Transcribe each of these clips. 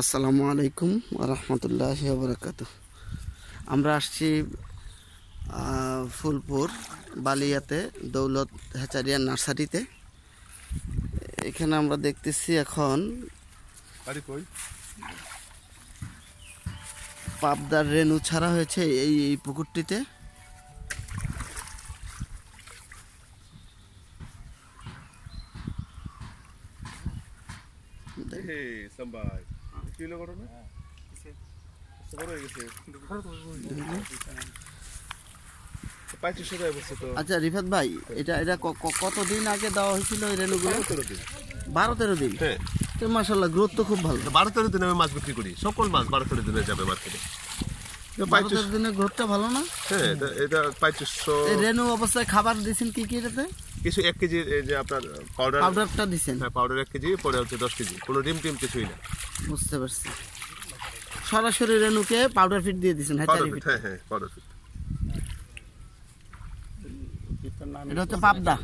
আসসালামু আলাইকুম রহমতুল্লাহ বরকাত আমরা আসছি ফুলপুর বালিয়াতে দৌলত হেচারিয়া নার্সারিতে এখানে আমরা দেখতেছি এখন পাবদার রেণু ছাড়া হয়েছে এই পুকুরটিতে আচ্ছা রিফাত ভাই এটা এটা কতদিন আগে দেওয়া হয়েছিল বারো তেরো দিন মাসাল্লাহ গ্রোথ তো খুব ভালো বারো তেরো দিনে আমি মাছ বিক্রি করি সকল মাছ বারো তেরো দিনে যাবে মার্কেটে গ্রোথটা ভালো না হ্যাঁ এটা এটা রেণু অবস্থায় খাবার দিয়েছেন কি কি এটাতে কিছু এক কেজি যে আপনার পাউডার পাউডারটা দিছেন হ্যাঁ পাউডার এক কেজি পরে হচ্ছে দশ কেজি কোনো ডিম টিম কিছুই না বুঝতে পারছি সরাসরি রেণুকে পাউডার ফিট দিয়ে দিছেন হ্যাঁ পাউডার ফিট হ্যাঁ হ্যাঁ পাউডার ফিট এটা হচ্ছে পাবদা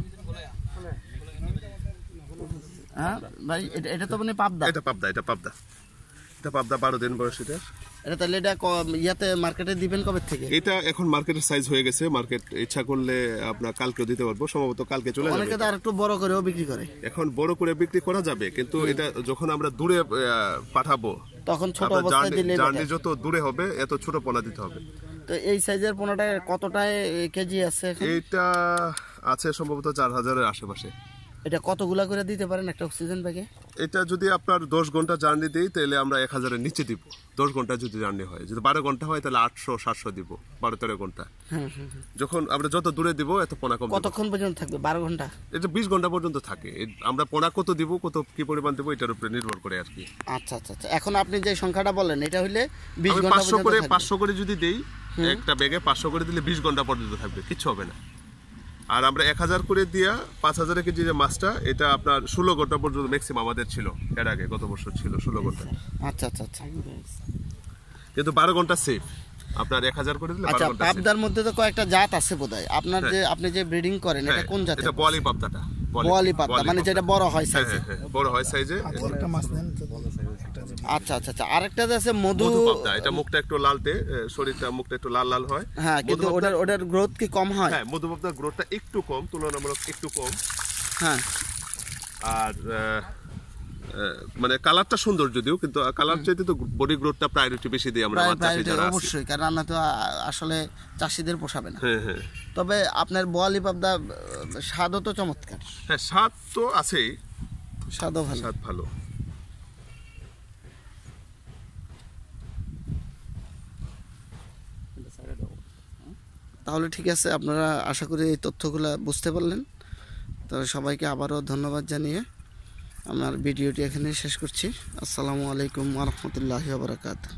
হ্যাঁ ভাই এটা তো মানে পাবদা এটা পাবদা এটা পাবদা এটা পাবদা বারো দিন এটা তাহলে এটা ইয়াতে মার্কেটে দিবেন কবে থেকে এটা এখন মার্কেটের সাইজ হয়ে গেছে মার্কেট ইচ্ছা করলে আপনার কালকেও দিতে পারবো সম্ভবত কালকে চলে যাবে আর একটু বড় করেও বিক্রি করে এখন বড় করে বিক্রি করা যাবে কিন্তু এটা যখন আমরা দূরে পাঠাবো তখন ছোট অবস্থায় দিলে জার্নি যত দূরে হবে এত ছোট পোনা দিতে হবে তো এই সাইজের পোনাটা কতটায় কেজি আছে এটা আছে সম্ভবত চার হাজারের আশেপাশে এটা কতগুলা করে দিতে পারেন একটা অক্সিজেন ব্যাগে এটা যদি আপনার দশ ঘন্টা জার্নি দিই তাহলে আমরা এক হাজারের নিচে দিব দশ ঘন্টা যদি জার্নি হয় যদি বারো ঘন্টা হয় তাহলে আটশো সাতশো দিব বারো তেরো ঘন্টা হ্যাঁ, হ্যাঁ, হ্যাঁ। যখন আমরা যত দূরে দিব এত পোনা কম কতক্ষণ পর্যন্ত থাকবে বারো ঘন্টা এটা বিশ ঘন্টা পর্যন্ত থাকে আমরা পোনা কত দিব কত কি পরিমাণ দেবো এটার উপরে নির্ভর করে আর কি আচ্ছা, আচ্ছা আচ্ছা এখন আপনি যে সংখ্যাটা বলেন এটা হইলে বিশ ঘন্টা করে পাঁচশো করে যদি দেই একটা ব্যাগে পাঁচশো করে দিলে বিশ ঘন্টা পর্যন্ত থাকবে কিছু হবে না আর আমরা এক হাজার করে দিয়া পাঁচ হাজারে কেজি যে মাছটা এটা আপনার ষোলো ঘন্টা পর্যন্ত ম্যাক্সিমাম আমাদের ছিল এর আগে গত বছর ছিল ষোলো ঘন্টা আচ্ছা আচ্ছা আচ্ছা কিন্তু বারো ঘন্টা সেফ আপনার 1000 করে দিলে আচ্ছা পাবদার মধ্যে তো কয়েকটা জাত আছে বোধহয় আপনার হ্যাঁ। যে আপনি যে ব্রিডিং করেন এটা হ্যাঁ, কোন জাতের এটা বলি পাবদাটা বোয়ালি পাতা মানে যেটা বড় হয় সাইজে হ্যাঁ, হ্যাঁ, হ্যাঁ, বড় হয় সাইজে আচ্ছা, একটা আচ্ছা আচ্ছা আচ্ছা আরেকটা আছে মধু এটা মুখটা একটু লালতে শরীরটা মুখটা একটু লাল লাল হয় হ্যাঁ কিন্তু ওটার ওটার গ্রোথ কি কম হয় হ্যাঁ মধু পাতার গ্রোথটা একটু কম তুলনামূলক একটু কম হ্যাঁ আর মানে কালারটা সুন্দর যদিও কিন্তু কালার চাইতে তো বডি গ্রোথটা প্রায়োরিটি বেশি দিই আমরা অবশ্যই কারণ আমরা তো আসলে চাষিদের পোষাবে না হ্যাঁ হ্যাঁ তবে আপনার বোয়ালি পাবদা স্বাদও তো চমৎকার হ্যাঁ স্বাদ তো আছেই স্বাদও ভালো স্বাদ ভালো তাহলে ঠিক আছে আপনারা আশা করি এই তথ্যগুলো বুঝতে পারলেন তবে সবাইকে আবারও ধন্যবাদ জানিয়ে আমার ভিডিওটি এখানে শেষ করছি আসসালামু আলাইকুম আরহামতুল্লাহ বারাকাতু